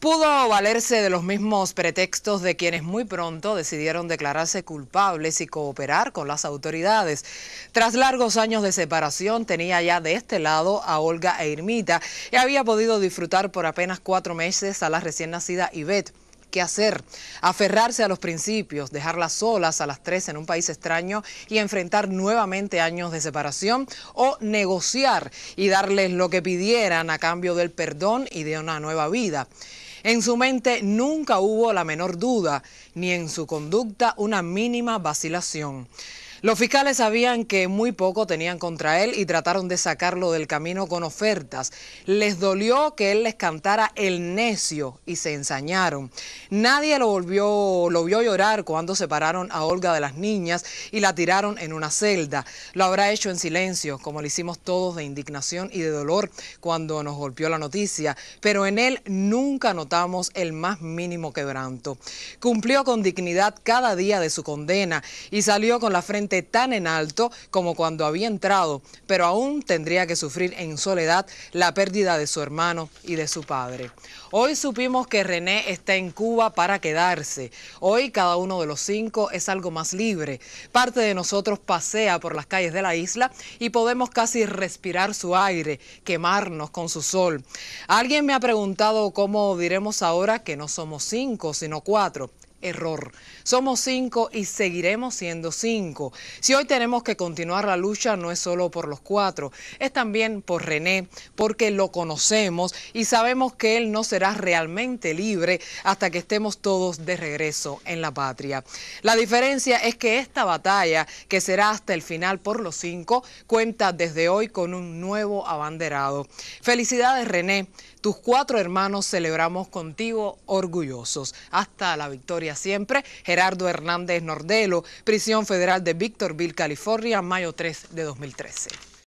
pudo valerse de los mismos pretextos de quienes muy pronto decidieron declararse culpables y cooperar con las autoridades. Tras largos años de separación, tenía ya de este lado a Olga e Irmita y había podido disfrutar por apenas cuatro meses a la recién nacida Yvette qué hacer, aferrarse a los principios, dejarlas solas a las tres en un país extraño y enfrentar nuevamente años de separación o negociar y darles lo que pidieran a cambio del perdón y de una nueva vida. En su mente nunca hubo la menor duda, ni en su conducta una mínima vacilación. Los fiscales sabían que muy poco tenían contra él y trataron de sacarlo del camino con ofertas. Les dolió que él les cantara el necio y se ensañaron. Nadie lo volvió, lo vio llorar cuando separaron a Olga de las niñas y la tiraron en una celda. Lo habrá hecho en silencio, como lo hicimos todos de indignación y de dolor cuando nos golpeó la noticia, pero en él nunca notamos el más mínimo quebranto. Cumplió con dignidad cada día de su condena y salió con la frente tan en alto como cuando había entrado, pero aún tendría que sufrir en soledad la pérdida de su hermano y de su padre. Hoy supimos que René está en Cuba para quedarse. Hoy cada uno de los cinco es algo más libre. Parte de nosotros pasea por las calles de la isla y podemos casi respirar su aire, quemarnos con su sol. Alguien me ha preguntado cómo diremos ahora que no somos cinco, sino cuatro error. Somos cinco y seguiremos siendo cinco. Si hoy tenemos que continuar la lucha, no es solo por los cuatro, es también por René, porque lo conocemos y sabemos que él no será realmente libre hasta que estemos todos de regreso en la patria. La diferencia es que esta batalla, que será hasta el final por los cinco, cuenta desde hoy con un nuevo abanderado. Felicidades René, tus cuatro hermanos celebramos contigo orgullosos. Hasta la victoria Siempre, Gerardo Hernández Nordelo, Prisión Federal de Victorville, California, mayo 3 de 2013.